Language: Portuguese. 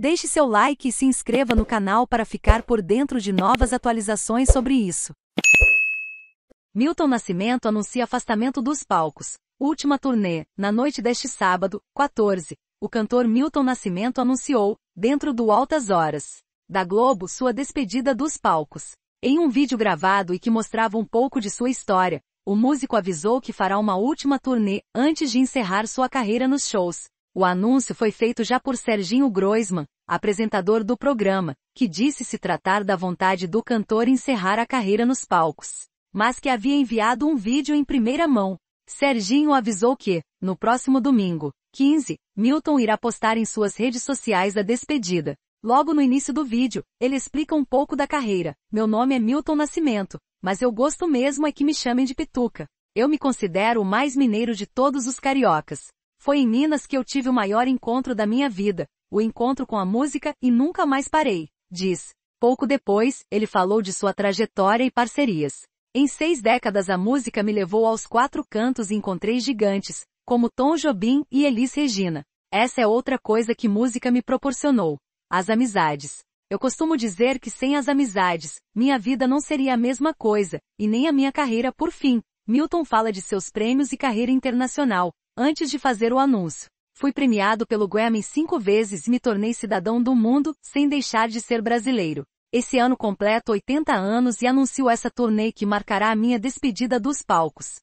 Deixe seu like e se inscreva no canal para ficar por dentro de novas atualizações sobre isso. Milton Nascimento anuncia afastamento dos palcos. Última turnê, na noite deste sábado, 14, o cantor Milton Nascimento anunciou, dentro do Altas Horas, da Globo, sua despedida dos palcos. Em um vídeo gravado e que mostrava um pouco de sua história, o músico avisou que fará uma última turnê antes de encerrar sua carreira nos shows, o anúncio foi feito já por Serginho Groisman, apresentador do programa, que disse se tratar da vontade do cantor encerrar a carreira nos palcos, mas que havia enviado um vídeo em primeira mão. Serginho avisou que, no próximo domingo, 15, Milton irá postar em suas redes sociais a despedida. Logo no início do vídeo, ele explica um pouco da carreira. Meu nome é Milton Nascimento, mas eu gosto mesmo é que me chamem de Pituca. Eu me considero o mais mineiro de todos os cariocas, foi em Minas que eu tive o maior encontro da minha vida, o encontro com a música e nunca mais parei, diz. Pouco depois, ele falou de sua trajetória e parcerias. Em seis décadas a música me levou aos quatro cantos e encontrei gigantes, como Tom Jobim e Elis Regina. Essa é outra coisa que música me proporcionou. As amizades. Eu costumo dizer que sem as amizades, minha vida não seria a mesma coisa, e nem a minha carreira por fim. Milton fala de seus prêmios e carreira internacional, antes de fazer o anúncio. Fui premiado pelo Grammy cinco vezes e me tornei cidadão do mundo, sem deixar de ser brasileiro. Esse ano completo 80 anos e anuncio essa turnê que marcará a minha despedida dos palcos.